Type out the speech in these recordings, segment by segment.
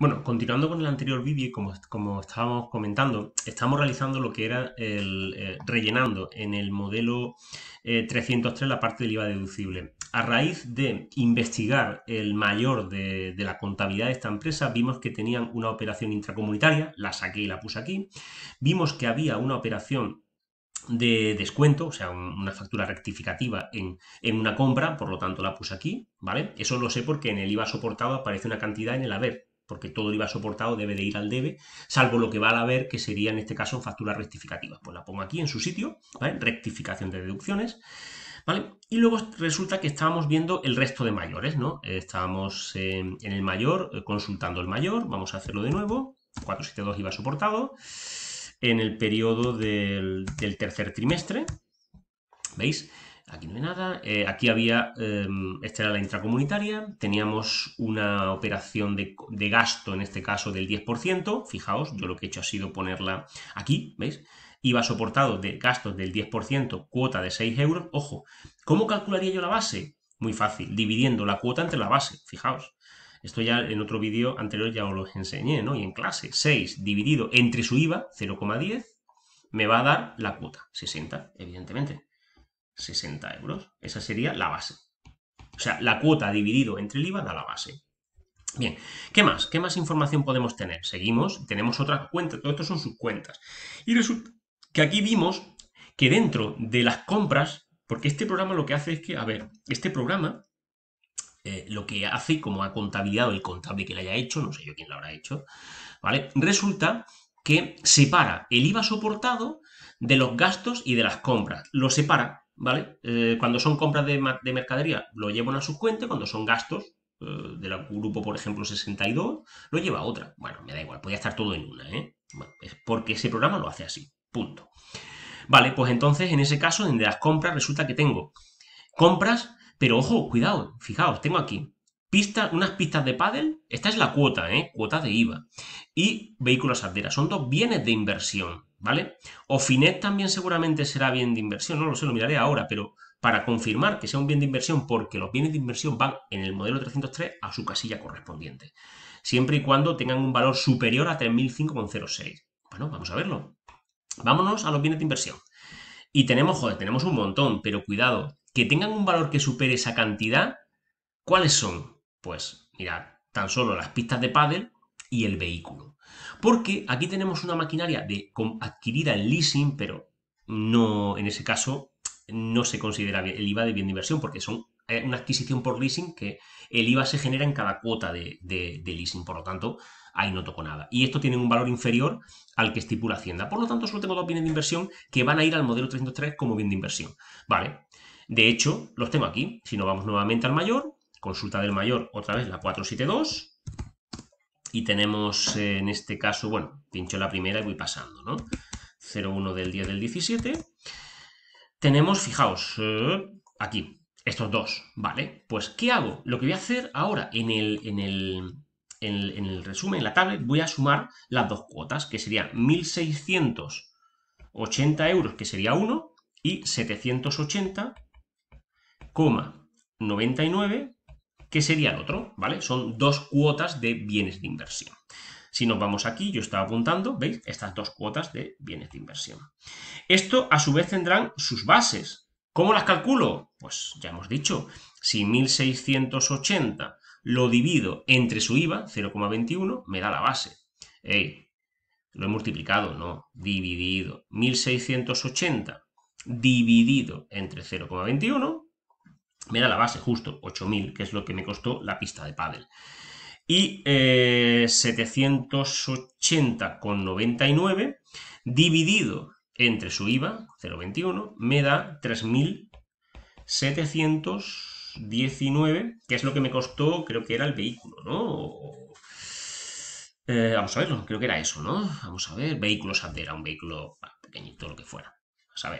Bueno, continuando con el anterior vídeo, como, como estábamos comentando, estamos realizando lo que era el, eh, rellenando en el modelo 303 eh, la parte del IVA deducible. A raíz de investigar el mayor de, la contabilidad de esta empresa, vimos que tenían una operación intracomunitaria, la saqué y la puse aquí. Vimos que había una operación de descuento, o sea, una factura rectificativa en, una compra, por lo tanto la puse aquí, ¿vale? Eso lo sé porque en el IVA soportado aparece una cantidad en el haber, porque todo iba soportado debe de ir al debe, salvo lo que va a haber, que sería en este caso factura facturas rectificativas. Pues la pongo aquí en su sitio, Rectificación de deducciones. Y luego resulta que estábamos viendo el resto de mayores, ¿no? Estábamos eh, en el mayor, eh, consultando el mayor, vamos a hacerlo de nuevo, 472 iba soportado, en el periodo del tercer trimestre, ¿veis? Aquí no hay nada. Eh, aquí había, em, esta era la intracomunitaria, teníamos una operación de, gasto, en este caso del 10%, fijaos, yo lo que he hecho ha sido ponerla aquí, ¿veis? IVA soportado de gastos del 10%, cuota de 6 euros. Ojo, ¿cómo calcularía yo la base? Muy fácil, dividiendo la cuota entre la base, fijaos. Esto ya en otro vídeo anterior ya os lo enseñé, ¿no? Y en clase, 6 dividido entre su IVA, 0,10, me va a dar la cuota, 60, evidentemente. 60 euros. Esa sería la base. O sea, la cuota dividido entre el IVA da la base. Bien, ¿qué más? ¿Qué más información podemos tener? Seguimos, tenemos otra cuenta, todo esto son sus cuentas. Y resulta que aquí vimos que dentro de las compras, porque este programa lo que hace es que, a ver, este programa eh, lo que hace, como ha contabilizado el contable que lo haya hecho, no sé yo quién lo habrá hecho, ¿vale? Resulta que separa el IVA soportado de los gastos y de las compras. Lo separa ¿vale? Eh, cuando son compras de, mercadería, lo llevan a su cuenta, cuando son gastos eh, del grupo, por ejemplo, 62, lo lleva a otra. Bueno, me da igual, podía estar todo en una, ¿eh? es porque ese programa lo hace así, punto. Vale, pues entonces, en ese caso, en las compras, resulta que tengo compras, pero ojo, cuidado, fijaos, tengo aquí unas pistas de pádel, esta es la cuota, ¿eh? Cuota de IVA. Y vehículos arderas, son dos bienes de inversión, ¿vale? O Finet también seguramente será bien de inversión, no lo sé, lo miraré ahora, pero para confirmar que sea un bien de inversión, porque los bienes de inversión van en el modelo 303 a su casilla correspondiente, siempre y cuando tengan un valor superior a 3.005,06. Bueno, vamos a verlo. Vámonos a los bienes de inversión. Y tenemos, joder, tenemos un montón, pero cuidado, que tengan un valor que supere esa cantidad, ¿cuáles son? Pues mirad, tan solo las pistas de pádel, y el vehículo. Porque aquí tenemos una maquinaria de, adquirida en leasing, pero no, en ese caso no se considera el IVA de bien de inversión porque son eh, una adquisición por leasing que el IVA se genera en cada cuota de, leasing, por lo tanto, ahí no toco nada. Y esto tiene un valor inferior al que estipula Hacienda. Por lo tanto, solo tengo dos bienes de inversión que van a ir al modelo 303 como bien de inversión. Vale. De hecho, los tengo aquí. Si no, vamos nuevamente al mayor, consulta del mayor, otra vez la 472, y tenemos eh, en este caso, bueno, pincho la primera y voy pasando, ¿no? 0,1 del 10 del 17. Tenemos, fijaos, eh, aquí, estos dos, ¿vale? Pues, ¿qué hago? Lo que voy a hacer ahora en el, en el, resumen, en la tablet, voy a sumar las dos cuotas, que serían 1.680 euros, que sería 1, y 780,99 que sería el otro, ¿vale? Son dos cuotas de bienes de inversión. Si nos vamos aquí, yo estaba apuntando, ¿veis? Estas dos cuotas de bienes de inversión. Esto, a su vez, tendrán sus bases. ¿Cómo las calculo? Pues ya hemos dicho, si 1680 lo divido entre su IVA, 0,21, me da la base. Ey, lo he multiplicado, no, dividido. 1680 dividido entre 0,21 me da la base justo, 8.000, que es lo que me costó la pista de pádel. Y 780,99 eh, dividido entre su IVA, 0,21, me da 3.719, que es lo que me costó, creo que era el vehículo, ¿no? Eh, vamos a verlo, creo que era eso, ¿no? Vamos a ver, vehículos, era un vehículo pequeñito, lo que fuera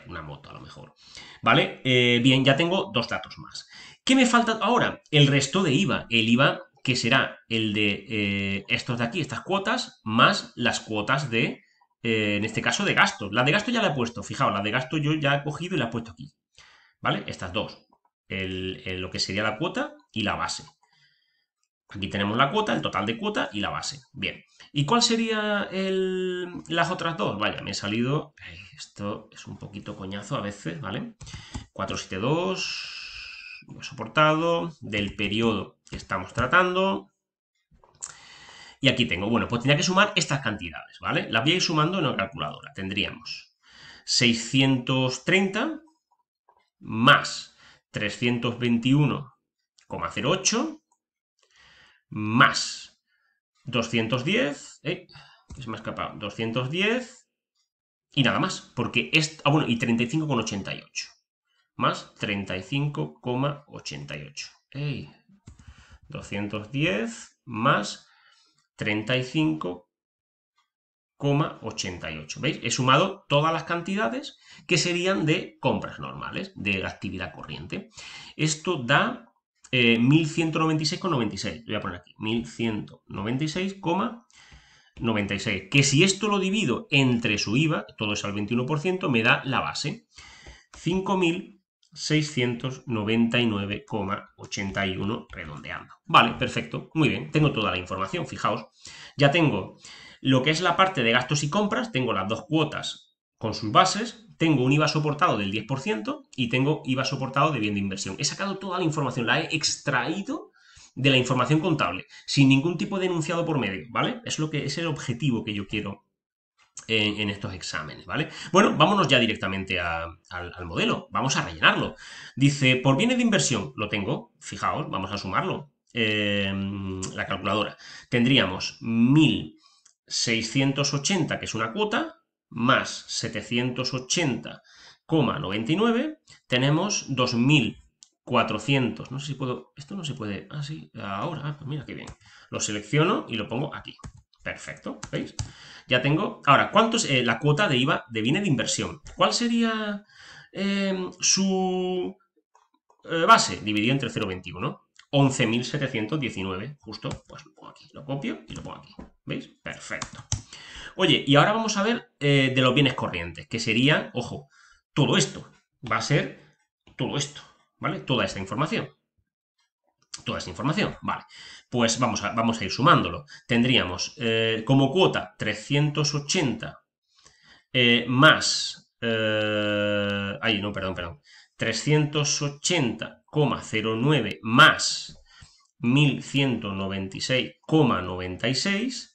una moto a lo mejor. ¿Vale? Eh, bien, ya tengo dos datos más. ¿Qué me falta ahora? El resto de IVA. El IVA que será el de eh, estos de aquí, estas cuotas, más las cuotas de, eh, en este caso, de gasto. La de gasto ya la he puesto, fijaos, la de gasto yo ya he cogido y la he puesto aquí. ¿Vale? Estas dos. lo que sería la cuota y la base. Aquí tenemos la cuota, el total de cuota y la base. Bien. ¿Y cuál sería las otras dos? Vaya, me he salido... Eh, esto es un poquito coñazo a veces, ¿vale? 472, lo soportado, del periodo que estamos tratando. Y aquí tengo, bueno, pues tenía que sumar estas cantidades, ¿vale? Las voy a ir sumando en la calculadora. Tendríamos 630 más 321,08 más 210, eh, es más capaz 210 y nada más, porque es, ah, bueno, y 35,88, más 35,88. 210 más 35,88. ¿Veis? He sumado todas las cantidades que serían de compras normales, de actividad corriente. Esto da eh, 1196,96. Voy a poner aquí 1196,96. Que si esto lo divido entre su IVA, todo es al 21%, me da la base. 5.699,81 redondeando. Vale, perfecto. Muy bien, tengo toda la información, fijaos. Ya tengo lo que es la parte de gastos y compras, tengo las dos cuotas con sus bases, tengo un IVA soportado del 10% y tengo IVA soportado de bien de inversión. He sacado toda la información, la he extraído de la información contable, sin ningún tipo de enunciado por medio, ¿vale? Es lo que es el objetivo que yo quiero en, estos exámenes, ¿vale? Bueno, vámonos ya directamente al, modelo, vamos a rellenarlo. Dice, por bienes de inversión, lo tengo, fijaos, vamos a sumarlo. Eh, la calculadora. Tendríamos 1.680, que es una cuota, más 780,99 tenemos 2.400. No sé si puedo... Esto no se puede... Ah, sí, ahora. Ah, mira qué bien. Lo selecciono y lo pongo aquí. Perfecto, ¿veis? Ya tengo... Ahora, ¿cuánto es eh, la cuota de IVA de bienes de inversión? ¿Cuál sería eh, su eh, base? Dividido entre 0,21. 11.719, justo, pues lo pongo aquí, lo copio y lo pongo aquí, ¿veis? Perfecto. Oye, y ahora vamos a ver eh, de los bienes corrientes, que serían, ojo, todo esto. Va a ser todo esto, ¿vale? Toda esta información. Toda esta información, vale. Pues vamos a, vamos a ir sumándolo. Tendríamos eh, como cuota 380 eh, más... ay, no, perdón, perdón. 380,09 más 1196,96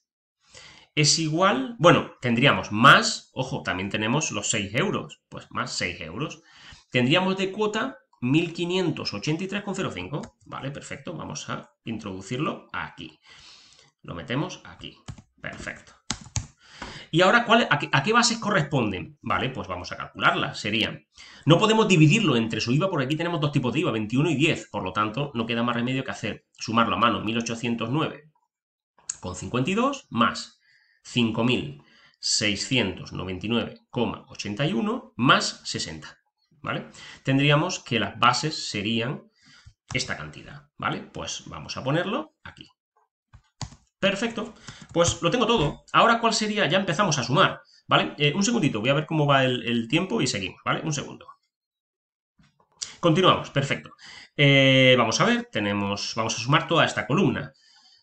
es igual, bueno, tendríamos más, ojo, también tenemos los 6 euros, pues más 6 euros. Tendríamos de cuota 1583,05, vale, perfecto, vamos a introducirlo aquí. Lo metemos aquí, perfecto. Y ahora, a, qué, bases corresponden? Vale, pues vamos a calcularlas. Serían, no podemos dividirlo entre su IVA, porque aquí tenemos dos tipos de IVA, 21 y 10. Por lo tanto, no queda más remedio que hacer sumarlo a mano, con 52 más 5.699,81 más 60, ¿vale? Tendríamos que las bases serían esta cantidad, ¿vale? Pues vamos a ponerlo aquí. Perfecto, pues lo tengo todo. Ahora, ¿cuál sería? Ya empezamos a sumar, ¿vale? Eh, un segundito, voy a ver cómo va el, tiempo y seguimos, ¿vale? Un segundo. Continuamos, perfecto. Eh, vamos a ver, tenemos, vamos a sumar toda esta columna.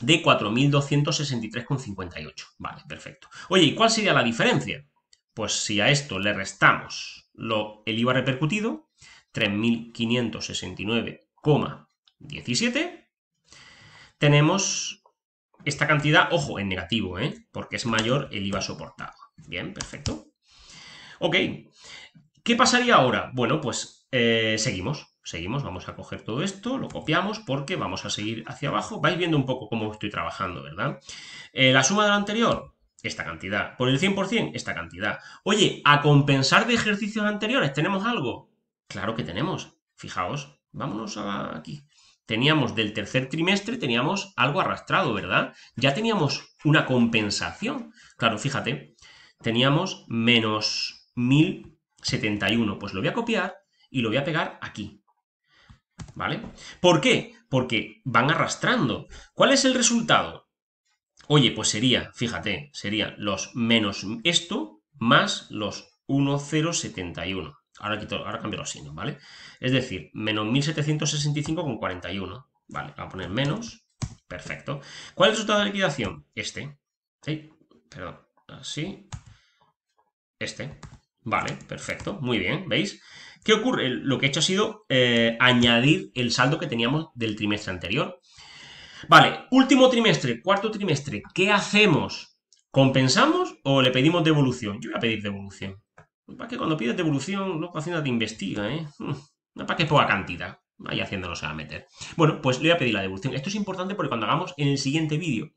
de 4.263,58. Vale, perfecto. Oye, ¿y cuál sería la diferencia? Pues si a esto le restamos lo, el IVA repercutido, 3.569,17, tenemos esta cantidad, ojo, en negativo, ¿eh? porque es mayor el IVA soportado. Bien, perfecto. Ok, ¿qué pasaría ahora? Bueno, pues eh, seguimos. Seguimos, vamos a coger todo esto, lo copiamos porque vamos a seguir hacia abajo. Vais viendo un poco cómo estoy trabajando, ¿verdad? Eh, la suma de lo anterior, esta cantidad. Por el 100%, esta cantidad. Oye, ¿a compensar de ejercicios anteriores tenemos algo? Claro que tenemos. Fijaos, vámonos a aquí. Teníamos del tercer trimestre, teníamos algo arrastrado, ¿verdad? Ya teníamos una compensación. Claro, fíjate, teníamos menos 1071. Pues lo voy a copiar y lo voy a pegar aquí. ¿vale? ¿Por qué? Porque van arrastrando. ¿Cuál es el resultado? Oye, pues sería, fíjate, sería los menos esto más los 1071. Ahora, ahora cambio los signos, ¿vale? Es decir, menos 1765,41. Vale, voy a poner menos. Perfecto. ¿Cuál es el resultado de liquidación? Este. ¿Sí? Perdón. Así. Este. Vale, perfecto. Muy bien, ¿veis? ¿Qué ocurre? Lo que he hecho ha sido eh, añadir el saldo que teníamos del trimestre anterior. Vale, último trimestre, cuarto trimestre, ¿qué hacemos? ¿Compensamos o le pedimos devolución? Yo voy a pedir devolución. Para que cuando pides devolución, loco, Hacienda te investiga, ¿eh? Hmm, para que es poca cantidad. Ahí Hacienda no se va a meter. Bueno, pues le voy a pedir la devolución. Esto es importante porque cuando hagamos en el siguiente vídeo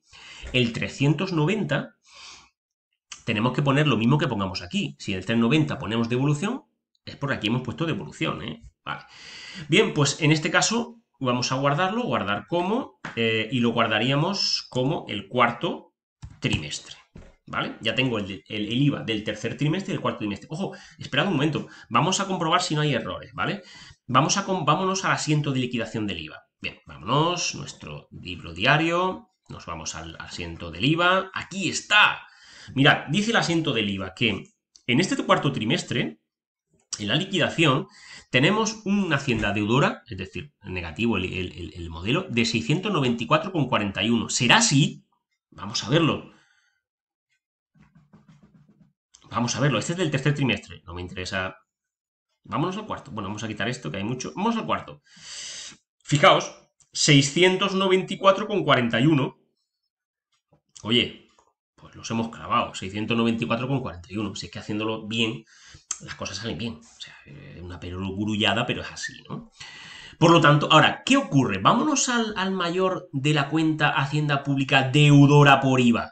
el 390, tenemos que poner lo mismo que pongamos aquí. Si en el 390 ponemos devolución, es porque aquí hemos puesto devolución, ¿eh? Vale. Bien, pues en este caso vamos a guardarlo, guardar como, eh, y lo guardaríamos como el cuarto trimestre. ¿Vale? Ya tengo el, el, IVA del tercer trimestre y del cuarto trimestre. Ojo, esperad un momento. Vamos a comprobar si no hay errores, ¿vale? Vamos a vámonos al asiento de liquidación del IVA. Bien, vámonos, nuestro libro diario, nos vamos al asiento del IVA. ¡Aquí está! Mirad, dice el asiento del IVA que en este cuarto trimestre en la liquidación tenemos una hacienda deudora, es decir, negativo el, modelo, de 694,41. ¿Será así? Vamos a verlo. Vamos a verlo. Este es del tercer trimestre. No me interesa. Vámonos al cuarto. Bueno, vamos a quitar esto, que hay mucho. Vamos al cuarto. Fijaos, 694,41. Oye, pues los hemos clavado. 694,41. Si es que haciéndolo bien, las cosas salen bien. O sea, es eh, una perogrullada, pero es así, ¿no? Por lo tanto, ahora, ¿qué ocurre? Vámonos al, al mayor de la cuenta Hacienda Pública deudora por IVA.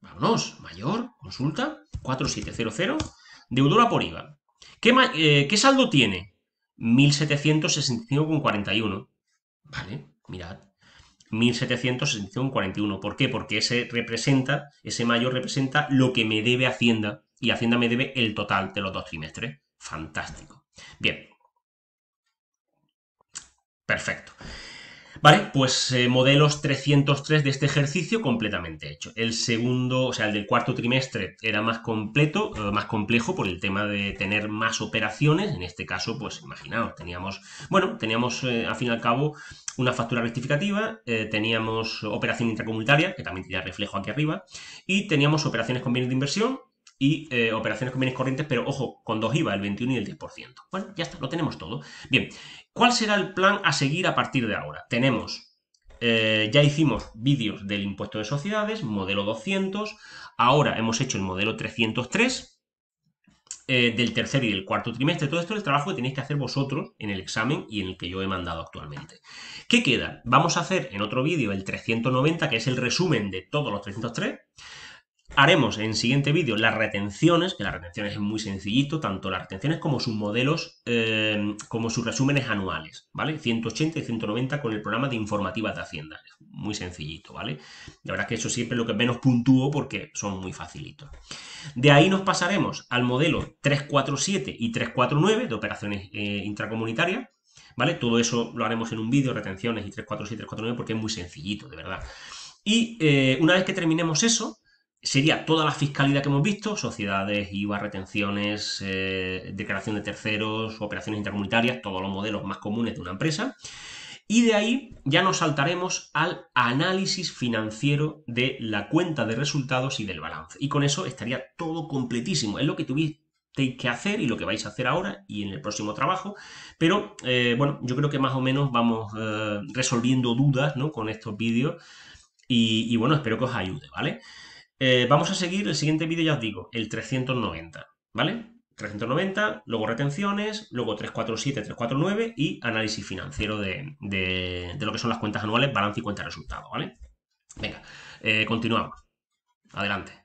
Vámonos, mayor, consulta, 4700, deudora por IVA. ¿Qué, eh, ¿qué saldo tiene? 1765,41. Vale, mirad. 1765,41. ¿Por qué? Porque ese representa, ese mayor representa lo que me debe Hacienda y Hacienda me debe el total de los dos trimestres. Fantástico. Bien. Perfecto. Vale, pues eh, modelos 303 de este ejercicio completamente hecho. El segundo, o sea, el del cuarto trimestre era más completo, eh, más complejo por el tema de tener más operaciones. En este caso, pues imaginaos, teníamos, bueno, teníamos eh, al fin y al cabo una factura rectificativa, teníamos operación intracomunitaria, que también tiene reflejo aquí arriba, y teníamos operaciones con bienes de inversión, y eh, operaciones con bienes corrientes, pero ojo, con dos IVA, el 21 y el 10%. Bueno, ya está, lo tenemos todo. Bien, ¿cuál será el plan a seguir a partir de ahora? Tenemos, eh, ya hicimos vídeos del impuesto de sociedades, modelo 200, ahora hemos hecho el modelo 303, eh, del tercer y del cuarto trimestre. Todo esto es el trabajo que tenéis que hacer vosotros en el examen y en el que yo he mandado actualmente. ¿Qué queda? Vamos a hacer en otro vídeo el 390, que es el resumen de todos los 303. Haremos en siguiente vídeo las retenciones, que las retenciones es muy sencillito, tanto las retenciones como sus modelos, eh, como sus resúmenes anuales, ¿vale? 180 y 190 con el programa de informativas de Hacienda, muy sencillito, ¿vale? La verdad es que eso siempre es lo que menos puntúo porque son muy facilitos. De ahí nos pasaremos al modelo 347 y 349 de operaciones eh, intracomunitarias, ¿vale? Todo eso lo haremos en un vídeo, retenciones y 347 y 349 porque es muy sencillito, de verdad. Y eh, una vez que terminemos eso, sería toda la fiscalidad que hemos visto, sociedades, IVA, retenciones, eh, declaración de terceros, operaciones intercomunitarias, todos los modelos más comunes de una empresa. Y de ahí ya nos saltaremos al análisis financiero de la cuenta de resultados y del balance. Y con eso estaría todo completísimo. Es lo que tuvisteis que hacer y lo que vais a hacer ahora y en el próximo trabajo. Pero eh, bueno, yo creo que más o menos vamos eh, resolviendo dudas con estos vídeos. Y, y bueno, espero que os ayude, ¿vale? Eh, vamos a seguir el siguiente vídeo, ya os digo, el 390, ¿vale? 390, luego retenciones, luego 347, 349 y análisis financiero de, de, lo que son las cuentas anuales, balance y cuenta de resultados, ¿vale? Venga, eh, continuamos. Adelante.